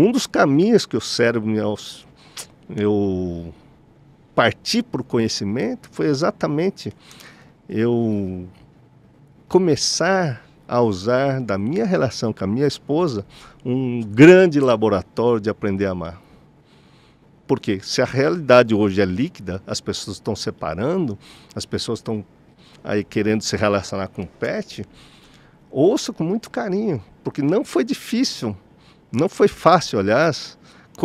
um dos caminhos que o cérebro me aus... eu parti para o conhecimento foi exatamente eu começar a usar da minha relação com a minha esposa um grande laboratório de aprender a amar. Porque se a realidade hoje é líquida, as pessoas estão separando, as pessoas estão aí querendo se relacionar com o pet, ouça com muito carinho, porque não foi difícil não foi fácil, aliás,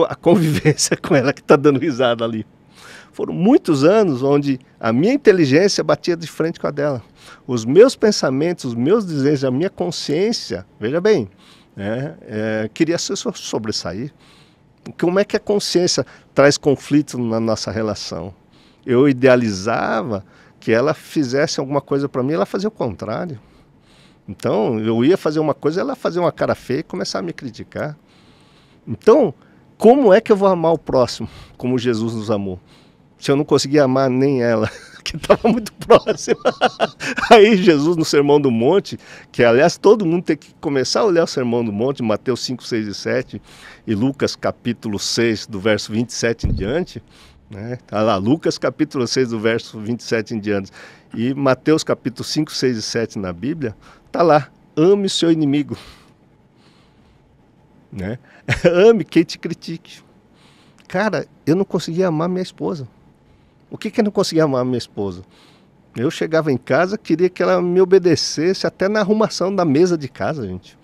a convivência com ela que está dando risada ali. Foram muitos anos onde a minha inteligência batia de frente com a dela. Os meus pensamentos, os meus desejos, a minha consciência, veja bem, é, é, queria se sobressair. Como é que a consciência traz conflito na nossa relação? Eu idealizava que ela fizesse alguma coisa para mim, ela fazia o contrário. Então, eu ia fazer uma coisa, ela fazer uma cara feia e começar a me criticar. Então, como é que eu vou amar o próximo como Jesus nos amou? Se eu não conseguia amar nem ela, que estava muito próxima. Aí Jesus no Sermão do Monte, que aliás todo mundo tem que começar a olhar o Sermão do Monte, Mateus 5, 6 e 7 e Lucas capítulo 6, do verso 27 em diante, né? Tá lá, Lucas capítulo 6, do verso 27 em diante. E Mateus capítulo 5, 6 e 7 na Bíblia, tá lá, ame o seu inimigo. Né? ame quem te critique. Cara, eu não conseguia amar minha esposa. O que que eu não conseguia amar minha esposa? Eu chegava em casa, queria que ela me obedecesse até na arrumação da mesa de casa, gente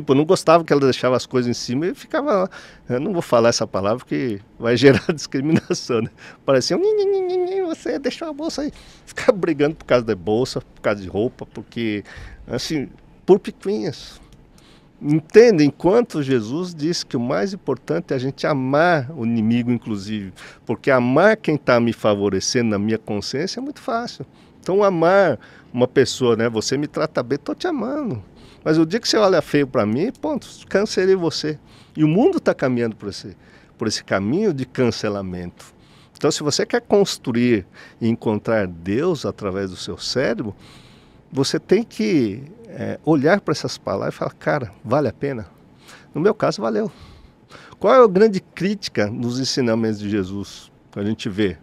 tipo, eu não gostava que ela deixava as coisas em cima e ficava lá. Eu não vou falar essa palavra porque vai gerar discriminação, né? Parecia, um, você deixou a bolsa aí. Ficava brigando por causa da bolsa, por causa de roupa, porque, assim, por picuinhas. Entende? Enquanto Jesus disse que o mais importante é a gente amar o inimigo, inclusive, porque amar quem está me favorecendo na minha consciência é muito fácil. Então, amar uma pessoa, né? Você me trata bem, estou te amando. Mas o dia que você olha feio para mim, ponto, cancelei você. E o mundo está caminhando por esse, por esse caminho de cancelamento. Então, se você quer construir e encontrar Deus através do seu cérebro, você tem que é, olhar para essas palavras e falar, cara, vale a pena? No meu caso, valeu. Qual é a grande crítica nos ensinamentos de Jesus que a gente vê?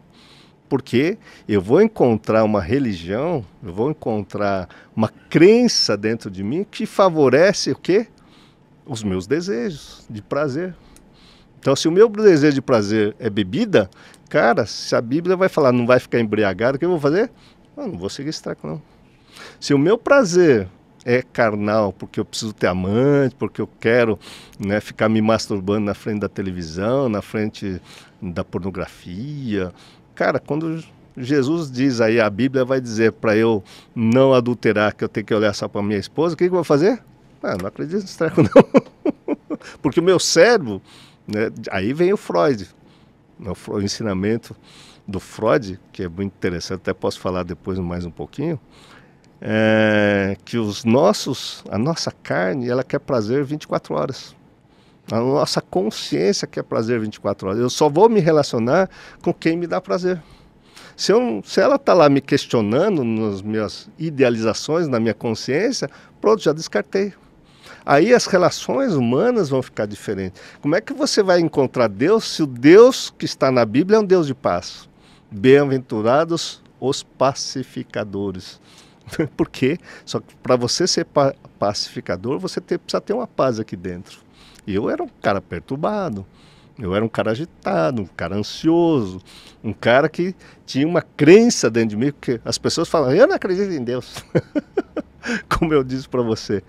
porque eu vou encontrar uma religião, eu vou encontrar uma crença dentro de mim que favorece o quê? Os meus desejos de prazer. Então, se o meu desejo de prazer é bebida, cara, se a Bíblia vai falar não vai ficar embriagado, o que eu vou fazer? Eu ah, não vou seguir esse traco, não. Se o meu prazer é carnal, porque eu preciso ter amante, porque eu quero né, ficar me masturbando na frente da televisão, na frente da pornografia, Cara, quando Jesus diz aí, a Bíblia vai dizer para eu não adulterar, que eu tenho que olhar só para minha esposa, o que, que eu vou fazer? Ah, não acredito nesse treco, não. Porque o meu cérebro, né, aí vem né, o Freud, o ensinamento do Freud, que é muito interessante, até posso falar depois mais um pouquinho, é que os nossos, a nossa carne, ela quer prazer 24 horas. A nossa consciência quer prazer 24 horas. Eu só vou me relacionar com quem me dá prazer. Se, eu, se ela está lá me questionando nas minhas idealizações, na minha consciência, pronto, já descartei. Aí as relações humanas vão ficar diferentes. Como é que você vai encontrar Deus se o Deus que está na Bíblia é um Deus de paz? Bem-aventurados os pacificadores. Por quê? Só que para você ser pacificador, você ter, precisa ter uma paz aqui dentro. E eu era um cara perturbado, eu era um cara agitado, um cara ansioso, um cara que tinha uma crença dentro de mim, porque as pessoas falam, eu não acredito em Deus. Como eu disse para você,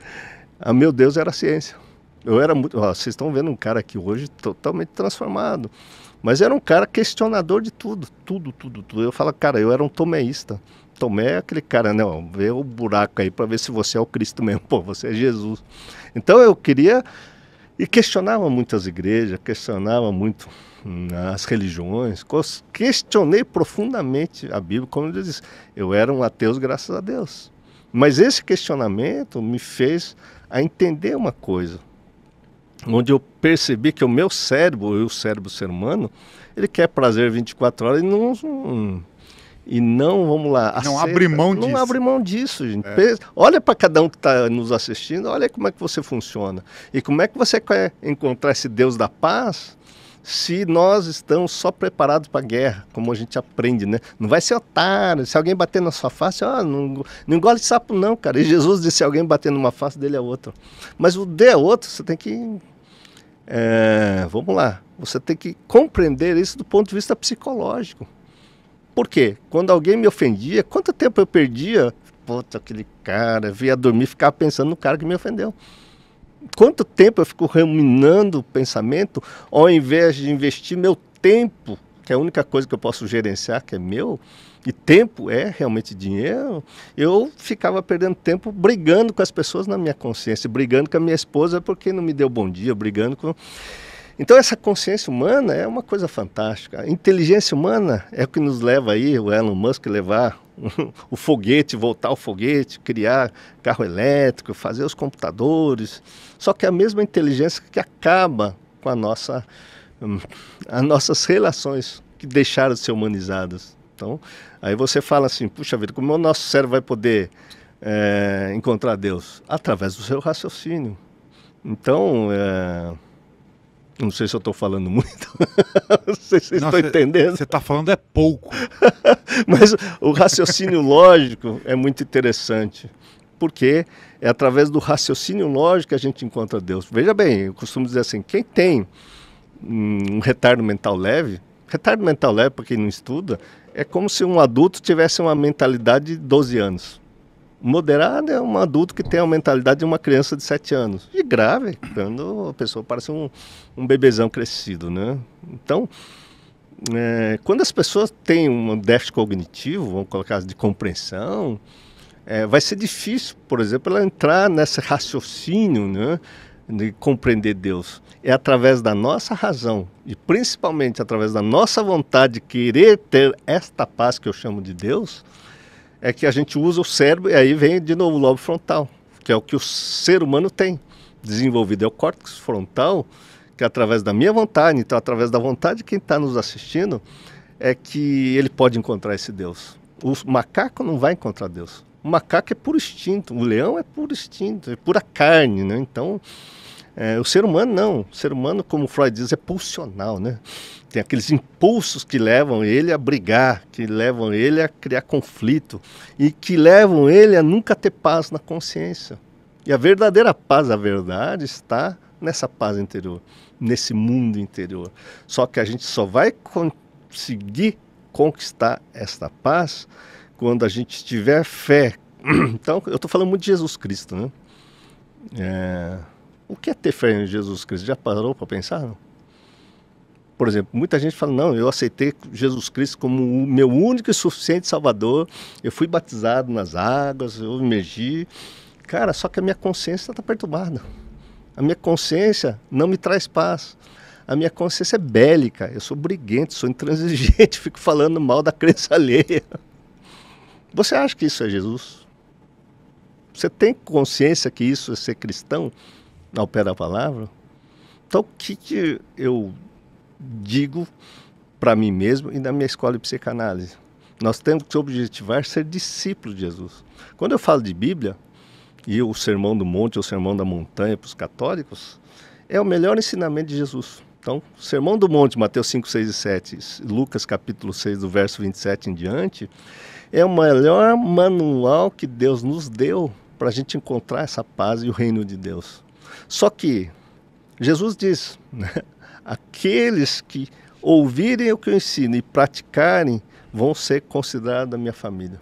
a ah, meu Deus era a ciência. Eu era muito. Ó, vocês estão vendo um cara aqui hoje totalmente transformado. Mas era um cara questionador de tudo, tudo, tudo, tudo. Eu falo, cara, eu era um tomeísta. Tomé é aquele cara, não, né, vê o buraco aí para ver se você é o Cristo mesmo. Pô, você é Jesus. Então eu queria e questionava muito as igrejas, questionava muito hum, as religiões, questionei profundamente a Bíblia, como ele disse, eu era um ateu, graças a Deus. Mas esse questionamento me fez a entender uma coisa, onde eu percebi que o meu cérebro, o cérebro ser humano, ele quer prazer 24 horas e não, e não, vamos lá. Aceita, não abre mão disso. Não abre mão disso, gente. É. Olha para cada um que está nos assistindo, olha como é que você funciona. E como é que você quer encontrar esse Deus da paz se nós estamos só preparados para a guerra, como a gente aprende, né? Não vai ser otário. Se alguém bater na sua face, ah, não, não engole sapo, não, cara. E Jesus disse: se alguém bater numa face, dele é outro. Mas o de é outro, você tem que. É, vamos lá. Você tem que compreender isso do ponto de vista psicológico. Por quê? Quando alguém me ofendia, quanto tempo eu perdia? Puta, aquele cara, via dormir, ficava pensando no cara que me ofendeu. Quanto tempo eu fico ruminando o pensamento, ao invés de investir meu tempo, que é a única coisa que eu posso gerenciar, que é meu, e tempo é realmente dinheiro, eu ficava perdendo tempo brigando com as pessoas na minha consciência, brigando com a minha esposa porque não me deu bom dia, brigando com. Então essa consciência humana é uma coisa fantástica. A inteligência humana é o que nos leva aí, o Elon Musk levar o foguete, voltar o foguete, criar carro elétrico, fazer os computadores. Só que é a mesma inteligência que acaba com a nossa, hum, as nossas relações que deixaram de ser humanizadas. Então, aí você fala assim, puxa vida, como o nosso cérebro vai poder é, encontrar Deus? Através do seu raciocínio. Então, é, não sei se eu estou falando muito. Não sei se vocês estão entendendo. Você está falando é pouco. Mas o raciocínio lógico é muito interessante. Porque é através do raciocínio lógico que a gente encontra Deus. Veja bem, eu costumo dizer assim: quem tem um retardo mental leve, retardo mental leve, para quem não estuda, é como se um adulto tivesse uma mentalidade de 12 anos. Moderado é um adulto que tem a mentalidade de uma criança de 7 anos. E grave, quando a pessoa parece um, um bebezão crescido, né? Então, é, quando as pessoas têm um déficit cognitivo, vamos colocar de compreensão, é, vai ser difícil, por exemplo, ela entrar nesse raciocínio, né? de compreender Deus. É através da nossa razão e principalmente através da nossa vontade de querer ter esta paz que eu chamo de Deus, é que a gente usa o cérebro e aí vem de novo o lobo frontal, que é o que o ser humano tem desenvolvido. É o córtex frontal, que através da minha vontade, então através da vontade de quem está nos assistindo, é que ele pode encontrar esse Deus. O macaco não vai encontrar Deus. O macaco é por instinto, o leão é por instinto, é pura carne, né? Então, é, o ser humano não. O ser humano, como Freud diz, é pulsional, né? Tem aqueles impulsos que levam ele a brigar, que levam ele a criar conflito e que levam ele a nunca ter paz na consciência. E a verdadeira paz, a verdade, está nessa paz interior, nesse mundo interior. Só que a gente só vai conseguir conquistar esta paz quando a gente tiver fé. Então, eu estou falando muito de Jesus Cristo, né? É o que é ter fé em Jesus Cristo? Já parou para pensar? Não? Por exemplo, muita gente fala: não, eu aceitei Jesus Cristo como o meu único e suficiente Salvador, eu fui batizado nas águas, eu emergi. Cara, só que a minha consciência está perturbada. A minha consciência não me traz paz. A minha consciência é bélica, eu sou briguento, sou intransigente, fico falando mal da crença alheia. Você acha que isso é Jesus? Você tem consciência que isso é ser cristão? ao pé da palavra. Então, o que, que eu digo para mim mesmo e na minha escola de psicanálise? Nós temos que objetivar ser discípulo de Jesus. Quando eu falo de Bíblia, e o Sermão do Monte, o Sermão da Montanha para os católicos, é o melhor ensinamento de Jesus. Então, Sermão do Monte, Mateus 5, 6 e 7, Lucas capítulo 6, do verso 27 em diante, é o melhor manual que Deus nos deu para a gente encontrar essa paz e o reino de Deus. Só que Jesus diz: né? aqueles que ouvirem o que eu ensino e praticarem vão ser considerados a minha família.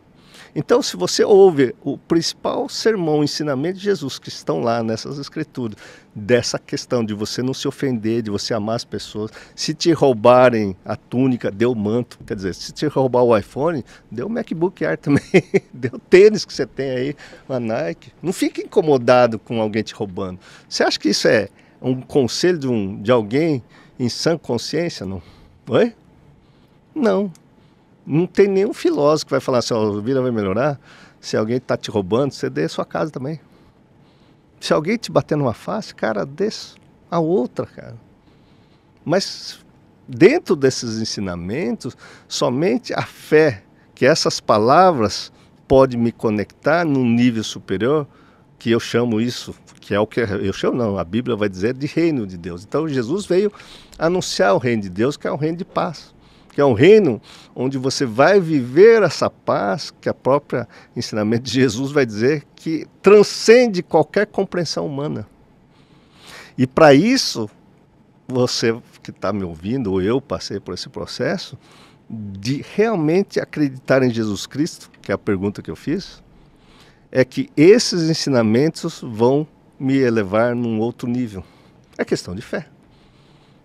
Então, se você ouve o principal sermão, o ensinamento de Jesus que estão lá nessas escrituras, dessa questão de você não se ofender, de você amar as pessoas, se te roubarem a túnica, dê o manto, quer dizer, se te roubar o iPhone, dê o MacBook Air também, dê o tênis que você tem aí, uma Nike. Não fique incomodado com alguém te roubando. Você acha que isso é um conselho de, um, de alguém em sã consciência? Não. Oi? Não não tem nenhum filósofo que vai falar assim, ó, a vida vai melhorar. Se alguém está te roubando, você dê a sua casa também. Se alguém te bater numa face, cara, dê a outra, cara. Mas dentro desses ensinamentos, somente a fé que essas palavras podem me conectar num nível superior, que eu chamo isso, que é o que eu chamo, não, a Bíblia vai dizer de reino de Deus. Então Jesus veio anunciar o reino de Deus, que é o reino de paz que é um reino onde você vai viver essa paz que a própria ensinamento de Jesus vai dizer que transcende qualquer compreensão humana. E para isso, você que está me ouvindo, ou eu passei por esse processo, de realmente acreditar em Jesus Cristo, que é a pergunta que eu fiz, é que esses ensinamentos vão me elevar num outro nível. É questão de fé.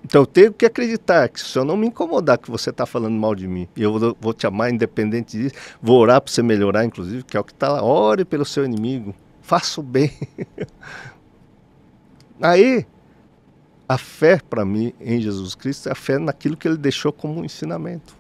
Então eu tenho que acreditar que se eu não me incomodar que você está falando mal de mim, e eu vou te amar independente disso, vou orar para você melhorar, inclusive, que é o que está lá, ore pelo seu inimigo, faça o bem. Aí, a fé para mim em Jesus Cristo é a fé naquilo que ele deixou como ensinamento.